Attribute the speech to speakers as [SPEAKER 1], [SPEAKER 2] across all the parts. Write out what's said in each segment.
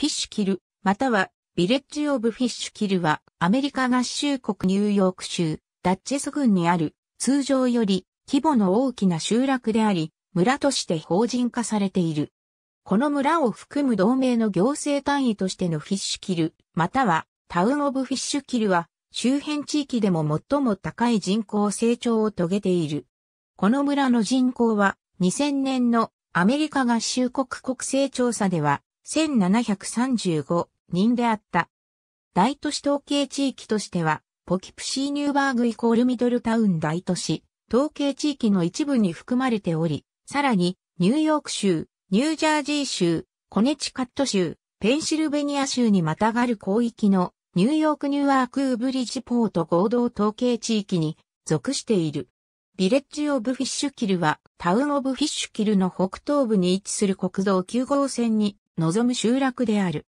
[SPEAKER 1] フィッシュキル、またはビレッジ・オブ・フィッシュキルはアメリカ合衆国ニューヨーク州ダッチェス郡にある通常より規模の大きな集落であり、村として法人化されている。この村を含む同盟の行政単位としてのフィッシュキル、またはタウン・オブ・フィッシュキルは周辺地域でも最も高い人口成長を遂げている。この村の人口は2000年のアメリカ合衆国国勢調査では1735人であった。大都市統計地域としては、ポキプシーニューバーグイコールミドルタウン大都市、統計地域の一部に含まれており、さらに、ニューヨーク州、ニュージャージー州、コネチカット州、ペンシルベニア州にまたがる広域のニューヨークニューアークーブリッジポート合同統計地域に属している。ビレッジオブフィッシュキルはタウンオブフィッシュキルの北東部に位置する国道9号線に望む集落である。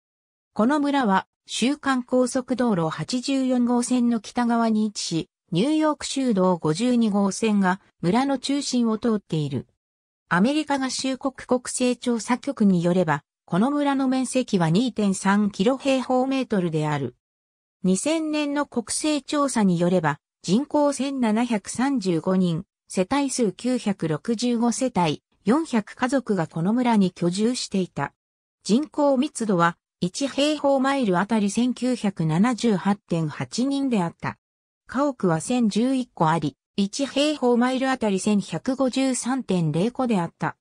[SPEAKER 1] この村は、週間高速道路84号線の北側に位置し、ニューヨーク州道52号線が村の中心を通っている。アメリカ合衆国国勢調査局によれば、この村の面積は2.3キロ平方メートルである。2000年の国勢調査によれば、人口1735人、世帯数965世帯、400家族がこの村に居住していた。人口密度は1平方マイルあたり1978.8人であった。家屋は1011個あり、1平方マイルあたり1153.0個であった。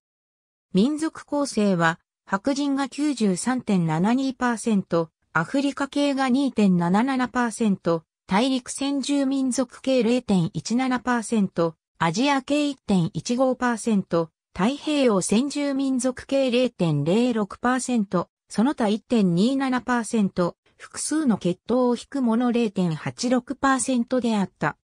[SPEAKER 1] 民族構成は、白人が93.72%、アフリカ系が2.77%、大陸先住民族系0.17%、アジア系1.15%、太平洋先住民族系0.06%、その他1.27%、複数の血統を引くもの0.86%であった。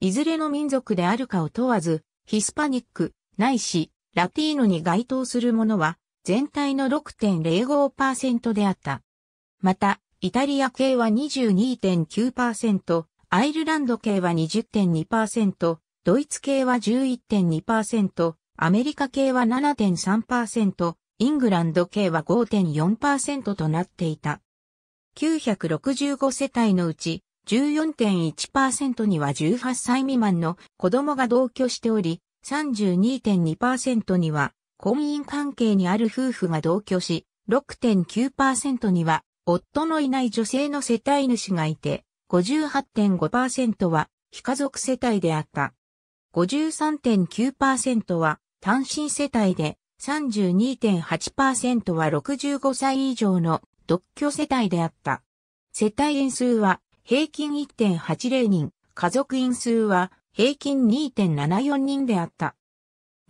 [SPEAKER 1] いずれの民族であるかを問わず、ヒスパニック、ないし、ラティーノに該当するものは、全体の6.05%であった。また、イタリア系は22.9%、アイルランド系は20.2%、ドイツ系は11.2%、アメリカ系は7.3%、イングランド系は5.4%となっていた。965世帯のうち14.1%には18歳未満の子供が同居しており、32.2%には婚姻関係にある夫婦が同居し、6.9%には夫のいない女性の世帯主がいて、58.5%は非家族世帯であった。53.9%は単身世帯で32.8%は65歳以上の独居世帯であった。世帯員数は平均1.80人、家族員数は平均2.74人であった。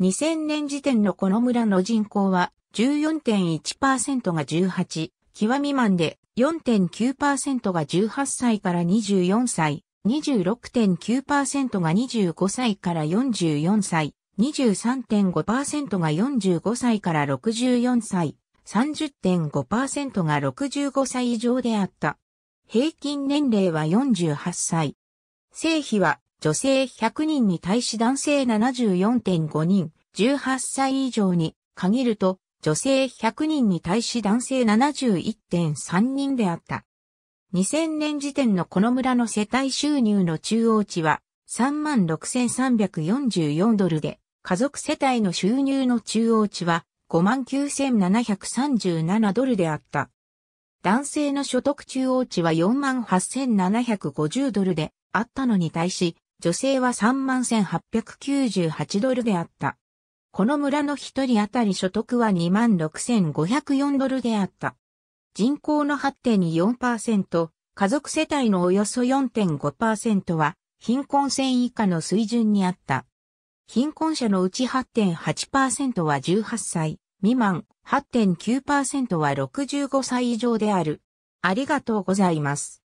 [SPEAKER 1] 2000年時点のこの村の人口は14.1%が18、極未満で4.9%が18歳から24歳、26.9%が25歳から44歳、23.5%が45歳から64歳、30.5%が65歳以上であった。平均年齢は48歳。性比は女性100人に対し男性74.5人、18歳以上に限ると女性100人に対し男性71.3人であった。2000年時点のこの村の世帯収入の中央値は36,344ドルで、家族世帯の収入の中央値は59,737ドルであった。男性の所得中央値は48,750ドルであったのに対し、女性は31,898ドルであった。この村の一人当たり所得は26,504ドルであった。人口の8.4%、家族世帯のおよそ4.5%は貧困線以下の水準にあった。貧困者のうち8.8%は18歳未満、8.9%は65歳以上である。ありがとうございます。